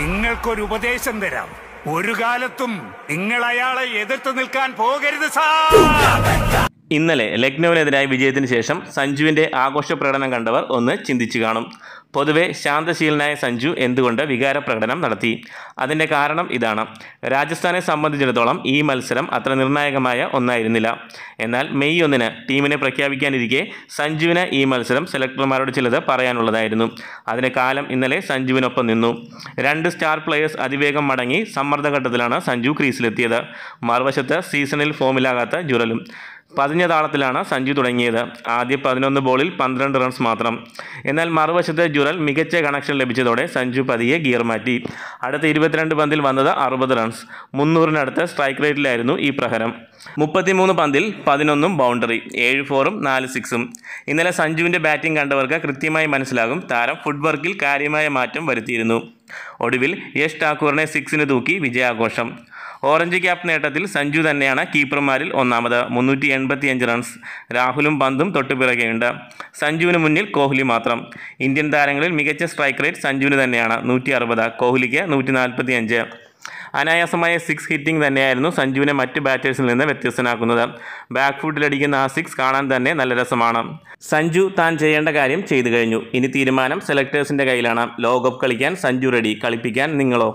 നിങ്ങൾക്കൊരു ഉപദേശം തരാം ഒരു കാലത്തും നിങ്ങൾ അയാളെ എതിർത്ത് നിൽക്കാൻ പോകരുത് സാർ ഇന്നലെ ലക്നൌവിനെതിരായ വിജയത്തിന് ശേഷം സഞ്ജുവിൻ്റെ ആഘോഷ പ്രകടനം കണ്ടവർ ഒന്ന് ചിന്തിച്ചു കാണും പൊതുവെ ശാന്തശീലനായ സഞ്ജു എന്തുകൊണ്ട് വികാര പ്രകടനം നടത്തി അതിൻ്റെ കാരണം ഇതാണ് രാജസ്ഥാനെ സംബന്ധിച്ചിടത്തോളം ഈ മത്സരം അത്ര നിർണായകമായ ഒന്നായിരുന്നില്ല എന്നാൽ മെയ് ഒന്നിന് ടീമിനെ പ്രഖ്യാപിക്കാനിരിക്കെ സഞ്ജുവിന് ഈ മത്സരം സെലക്ടർമാരോട് ചിലത് പറയാനുള്ളതായിരുന്നു അതിന് കാലം ഇന്നലെ സഞ്ജുവിനൊപ്പം നിന്നു രണ്ട് സ്റ്റാർ പ്ലെയേഴ്സ് അതിവേഗം മടങ്ങി സമ്മർദ്ദഘട്ടത്തിലാണ് സഞ്ജു ക്രീസിലെത്തിയത് മറുവശത്ത് സീസണിൽ ഫോമിലാകാത്ത ജുറലും പതിഞ്ഞ താളത്തിലാണ് സഞ്ജു തുടങ്ങിയത് ആദ്യ പതിനൊന്ന് ബോളിൽ പന്ത്രണ്ട് റൺസ് മാത്രം എന്നാൽ മറുവശത്ത് ജുറൽ മികച്ച കണക്ഷൻ ലഭിച്ചതോടെ സഞ്ജു പതിയെ ഗിയർ മാറ്റി അടുത്ത ഇരുപത്തിരണ്ട് പന്തിൽ വന്നത് അറുപത് റൺസ് മുന്നൂറിനടുത്ത് സ്ട്രൈക്ക് റേറ്റിലായിരുന്നു ഈ പ്രഹരം മുപ്പത്തിമൂന്ന് പന്തിൽ പതിനൊന്നും ബൗണ്ടറി ഏഴ് ഫോറും നാല് സിക്സും ഇന്നലെ സഞ്ജുവിൻ്റെ ബാറ്റിംഗ് കണ്ടവർക്ക് കൃത്യമായി മനസ്സിലാകും താരം ഫുട്ബർക്കിൽ കാര്യമായ മാറ്റം വരുത്തിയിരുന്നു ഒടുവിൽ യശ് ഠാക്കൂറിനെ സിക്സിന് തൂക്കി വിജയാഘോഷം ഓറഞ്ച് ക്യാപ് നേട്ടത്തിൽ സഞ്ജു തന്നെയാണ് കീപ്പർമാരിൽ ഒന്നാമത് മുന്നൂറ്റി എൺപത്തി അഞ്ച് റൺസ് രാഹുലും പന്തും തൊട്ടുപിറകെയുണ്ട് സഞ്ജുവിന് മുന്നിൽ കോഹ്ലി മാത്രം ഇന്ത്യൻ താരങ്ങളിൽ മികച്ച സ്ട്രൈക്ക് റേറ്റ് സഞ്ജുവിന് തന്നെയാണ് നൂറ്റി അറുപത് കോഹ്ലിക്ക് നൂറ്റി നാൽപ്പത്തി അഞ്ച് അനായാസമായ സിക്സ് ഹിറ്റിംഗ് തന്നെയായിരുന്നു സഞ്ജുവിനെ മറ്റ് ബാറ്റേഴ്സിൽ നിന്ന് വ്യത്യസ്തനാക്കുന്നത് ബാക്ക് ഫുട്ടിലടിക്കുന്ന ആ സിക്സ് കാണാൻ തന്നെ നല്ല രസമാണ് സഞ്ജു താൻ ചെയ്യേണ്ട കാര്യം ചെയ്തു കഴിഞ്ഞു ഇനി തീരുമാനം സെലക്ടേഴ്സിൻ്റെ കയ്യിലാണ് ലോകകപ്പ് കളിക്കാൻ സഞ്ജു റെഡി കളിപ്പിക്കാൻ നിങ്ങളോ